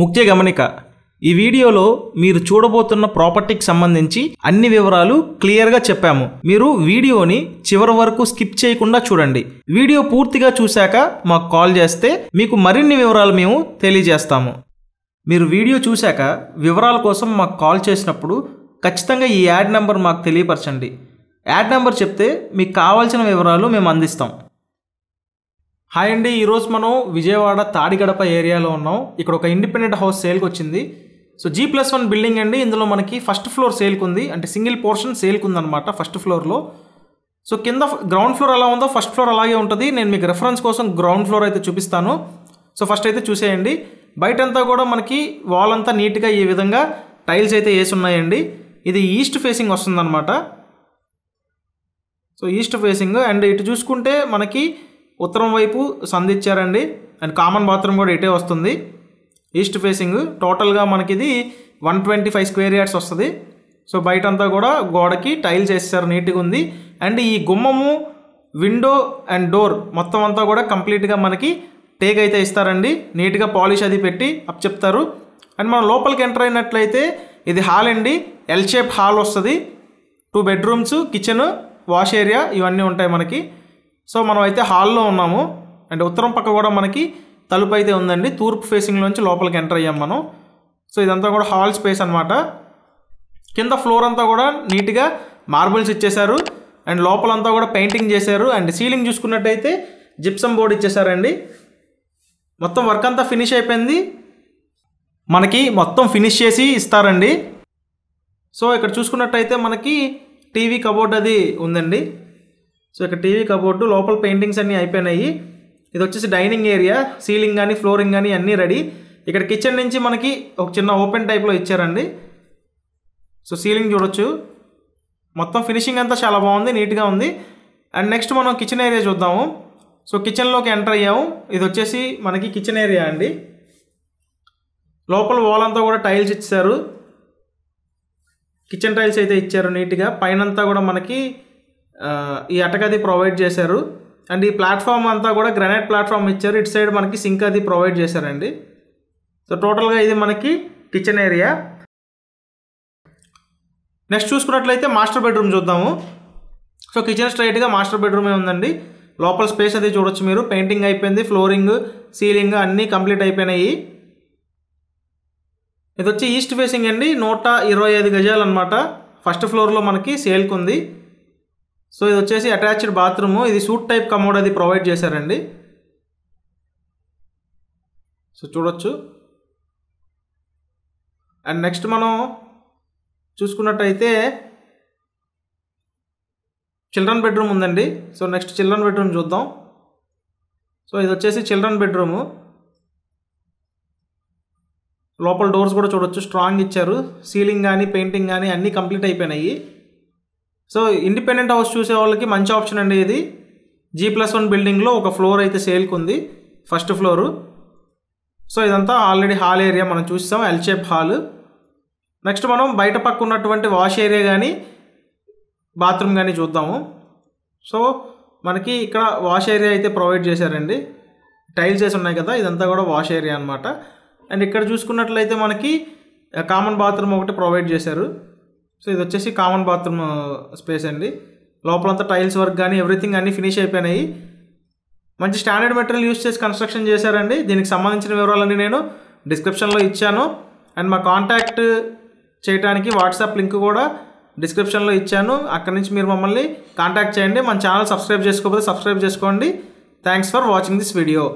ముఖ్య గమనిక ఈ వీడియోలో మీరు చూడబోతున్న ప్రాపర్టీకి సంబంధించి అన్ని వివరాలు క్లియర్గా చెప్పాము మీరు వీడియోని చివరి వరకు స్కిప్ చేయకుండా చూడండి వీడియో పూర్తిగా చూశాక మాకు కాల్ చేస్తే మీకు మరిన్ని వివరాలు మేము తెలియజేస్తాము మీరు వీడియో చూశాక వివరాల కోసం మాకు కాల్ చేసినప్పుడు ఖచ్చితంగా ఈ యాడ్ నెంబర్ మాకు తెలియపరచండి యాడ్ నెంబర్ చెప్తే మీకు కావాల్సిన వివరాలు మేము అందిస్తాం హాయ్ అండి ఈరోజు మనం విజయవాడ తాడిగడప ఏరియాలో ఉన్నాం ఇక్కడ ఒక ఇండిపెండెంట్ హౌస్ సేల్కి వచ్చింది so G plus one building అండి ఇందులో మనకి ఫస్ట్ ఫ్లోర్ సేల్కి ఉంది అంటే సింగిల్ పోర్షన్ సేల్కి ఉందన్నమాట ఫస్ట్ ఫ్లోర్లో సో కింద గ్రౌండ్ ఫ్లోర్ ఎలా ఉందో ఫస్ట్ ఫ్లోర్ అలాగే ఉంటుంది నేను మీకు రెఫరెన్స్ కోసం గ్రౌండ్ ఫ్లోర్ అయితే చూపిస్తాను సో ఫస్ట్ అయితే చూసేయండి బయటంతా కూడా మనకి వాల్ అంతా నీట్గా ఈ విధంగా టైల్స్ అయితే వేసి ఉన్నాయండి ఇది ఈస్ట్ ఫేసింగ్ వస్తుందన్నమాట సో ఈస్ట్ ఫేసింగ్ అండ్ ఇటు చూసుకుంటే మనకి ఉత్తరం వైపు సంధి ఇచ్చారండి అండ్ కామన్ బాత్రూమ్ కూడా ఇటే వస్తుంది ఈస్ట్ ఫేసింగ్ టోటల్గా మనకి ఇది one twenty five square yards వస్తుంది సో బయటంతా కూడా గోడకి టైల్ చేస్తారు నీట్గా ఉంది అండ్ ఈ గుమ్మము విండో అండ్ డోర్ మొత్తం అంతా కూడా కంప్లీట్గా మనకి టేక్ అయితే ఇస్తారండి నీట్గా పాలిష్ అది పెట్టి అప్ చెప్తారు అండ్ మనం లోపలికి ఎంటర్ అయినట్లయితే ఇది హాల్ అండి ఎల్ షేప్ హాల్ వస్తుంది two bedrooms kitchen wash area ఇవన్నీ ఉంటాయి మనకి సో మనం అయితే హాల్లో ఉన్నాము అండ్ ఉత్తరం పక్క కూడా మనకి తలుపు అయితే ఉందండి తూర్పు ఫేసింగ్లోంచి లోపలికి ఎంటర్ అయ్యాం మనం సో ఇదంతా కూడా హాల్ స్పేస్ అనమాట కింద ఫ్లోర్ అంతా కూడా నీట్గా మార్బుల్స్ ఇచ్చేశారు అండ్ లోపలంతా కూడా పెయింటింగ్ చేశారు అండ్ సీలింగ్ చూసుకున్నట్టయితే జిప్సం బోర్డ్ ఇచ్చేసారండి మొత్తం వర్క్ అంతా ఫినిష్ అయిపోయింది మనకి మొత్తం ఫినిష్ చేసి ఇస్తారండి సో ఇక్కడ చూసుకున్నట్టయితే మనకి టీవీ కబోర్డ్ అది ఉందండి సో ఇక్కడ టీవీ కబోర్డు లోపల పెయింటింగ్స్ అన్నీ అయిపోయినాయి ఇది వచ్చేసి డైనింగ్ ఏరియా సీలింగ్ కానీ ఫ్లోరింగ్ కానీ అన్నీ రెడీ ఇక్కడ కిచెన్ నుంచి మనకి ఒక చిన్న ఓపెన్ టైప్లో ఇచ్చారండి సో సీలింగ్ చూడొచ్చు మొత్తం ఫినిషింగ్ అంతా చాలా బాగుంది నీట్గా ఉంది అండ్ నెక్స్ట్ మనం కిచెన్ ఏరియా చూద్దాము సో కిచెన్లోకి ఎంటర్ అయ్యాము ఇది వచ్చేసి మనకి కిచెన్ ఏరియా అండి లోపల వాల్ అంతా కూడా టైల్స్ ఇచ్చారు కిచెన్ టైల్స్ అయితే ఇచ్చారు నీట్గా పైనంతా కూడా మనకి ఈ అటకది ప్రొవైడ్ చేశారు అండ్ ఈ ప్లాట్ఫామ్ అంతా కూడా గ్రనైట్ ప్లాట్ఫామ్ ఇచ్చారు ఇటు సైడ్ మనకి సింక్ అది ప్రొవైడ్ చేశారండి సో టోటల్గా ఇది మనకి కిచెన్ ఏరియా నెక్స్ట్ చూసుకున్నట్లయితే మాస్టర్ బెడ్రూమ్ చూద్దాము సో కిచెన్ స్ట్రైట్గా మాస్టర్ బెడ్రూమే ఉందండి లోపల స్పేస్ అది చూడొచ్చు మీరు పెయింటింగ్ అయిపోయింది ఫ్లోరింగ్ సీలింగ్ అన్నీ కంప్లీట్ అయిపోయినాయి ఇది వచ్చి ఈస్ట్ ఫేసింగ్ అండి నూట ఇరవై ఐదు గజాలు అనమాట ఫస్ట్ ఫ్లోర్లో మనకి సేల్కి ఉంది సో ఇది వచ్చేసి అటాచ్డ్ బాత్రూమ్ ఇది సూట్ టైప్ కమోడ్ అది ప్రొవైడ్ చేశారండి సో చూడొచ్చు అండ్ నెక్స్ట్ మనం చూసుకున్నట్టయితే చిల్డ్రన్ బెడ్రూమ్ ఉందండి సో నెక్స్ట్ చిల్డ్రన్ బెడ్రూమ్ చూద్దాం సో ఇది వచ్చేసి చిల్డ్రన్ బెడ్రూము లోపల డోర్స్ కూడా చూడొచ్చు స్ట్రాంగ్ ఇచ్చారు సీలింగ్ కానీ పెయింటింగ్ కానీ అన్నీ కంప్లీట్ అయిపోయినాయి సో ఇండిపెండెంట్ హౌస్ చూసే వాళ్ళకి మంచి ఆప్షన్ అండి ఇది జీ ప్లస్ వన్ బిల్డింగ్లో ఒక ఫ్లోర్ అయితే సేల్కి ఉంది ఫస్ట్ ఫ్లోరు సో ఇదంతా ఆల్రెడీ హాల్ ఏరియా మనం చూస్తాం ఎల్ హాల్ నెక్స్ట్ మనం బయట పక్క ఉన్నటువంటి వాష్ ఏరియా కానీ బాత్రూమ్ కానీ చూద్దాము సో మనకి ఇక్కడ వాష్ ఏరియా అయితే ప్రొవైడ్ చేశారండి టైల్స్ వేసి ఉన్నాయి కదా ఇదంతా కూడా వాష్ ఏరియా అనమాట అండ్ ఇక్కడ చూసుకున్నట్లయితే మనకి కామన్ బాత్రూమ్ ఒకటి ప్రొవైడ్ చేశారు సో ఇది వచ్చేసి కామన్ బాత్రూమ్ స్పేస్ అండి లోపలంతా టైల్స్ వర్క్ కానీ ఎవ్రీథింగ్ అన్నీ ఫినిష్ అయిపోయినాయి మంచి స్టాండర్డ్ మెటీరియల్ యూస్ చేసి కన్స్ట్రక్షన్ చేశారండి దీనికి సంబంధించిన వివరాలన్నీ నేను డిస్క్రిప్షన్లో ఇచ్చాను అండ్ మా కాంటాక్ట్ చేయడానికి వాట్సాప్ లింక్ కూడా డిస్క్రిప్షన్లో ఇచ్చాను అక్కడి నుంచి మీరు మమ్మల్ని కాంటాక్ట్ చేయండి మన ఛానల్ సబ్స్క్రైబ్ చేసుకోకపోతే సబ్స్క్రైబ్ చేసుకోండి thanks for watching this video